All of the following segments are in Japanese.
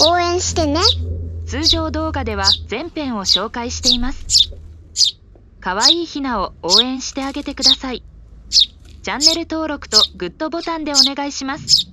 応援してね通常動画では全編を紹介しています可愛いひなを応援してあげてくださいチャンネル登録とグッドボタンでお願いします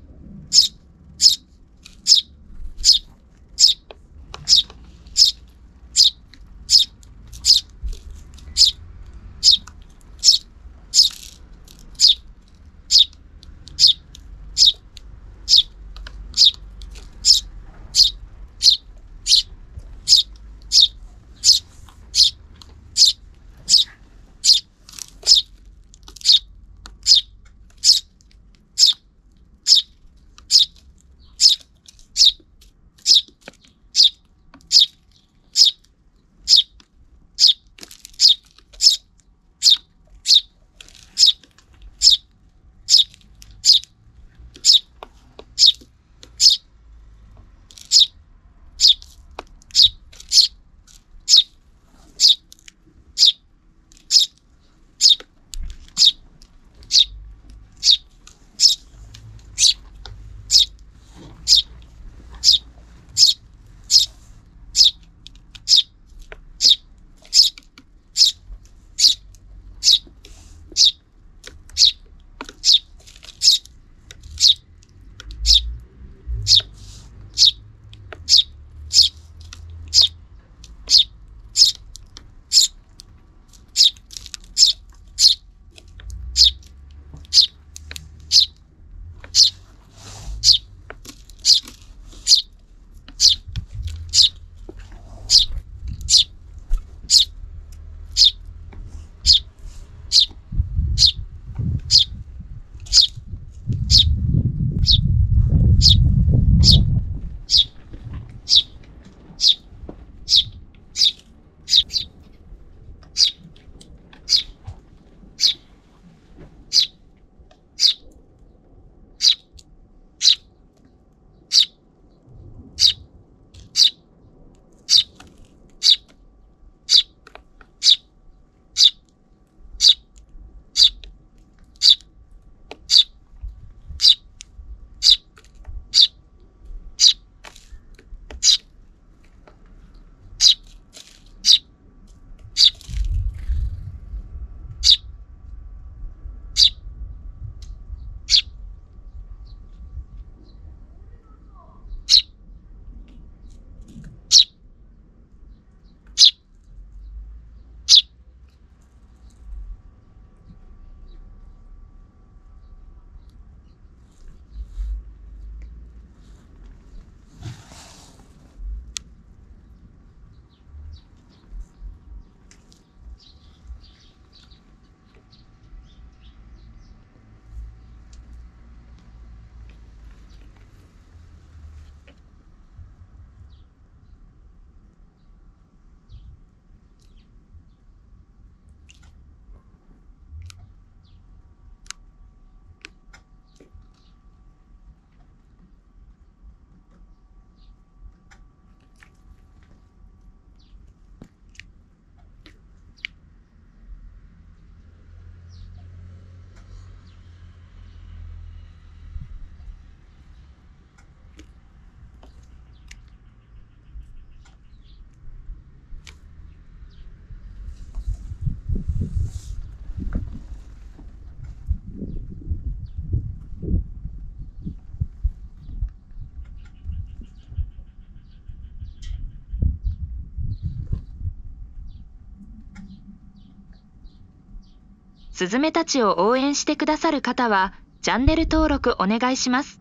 スズメたちを応援してくださる方は、チャンネル登録お願いします。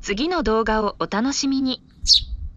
次の動画をお楽しみに。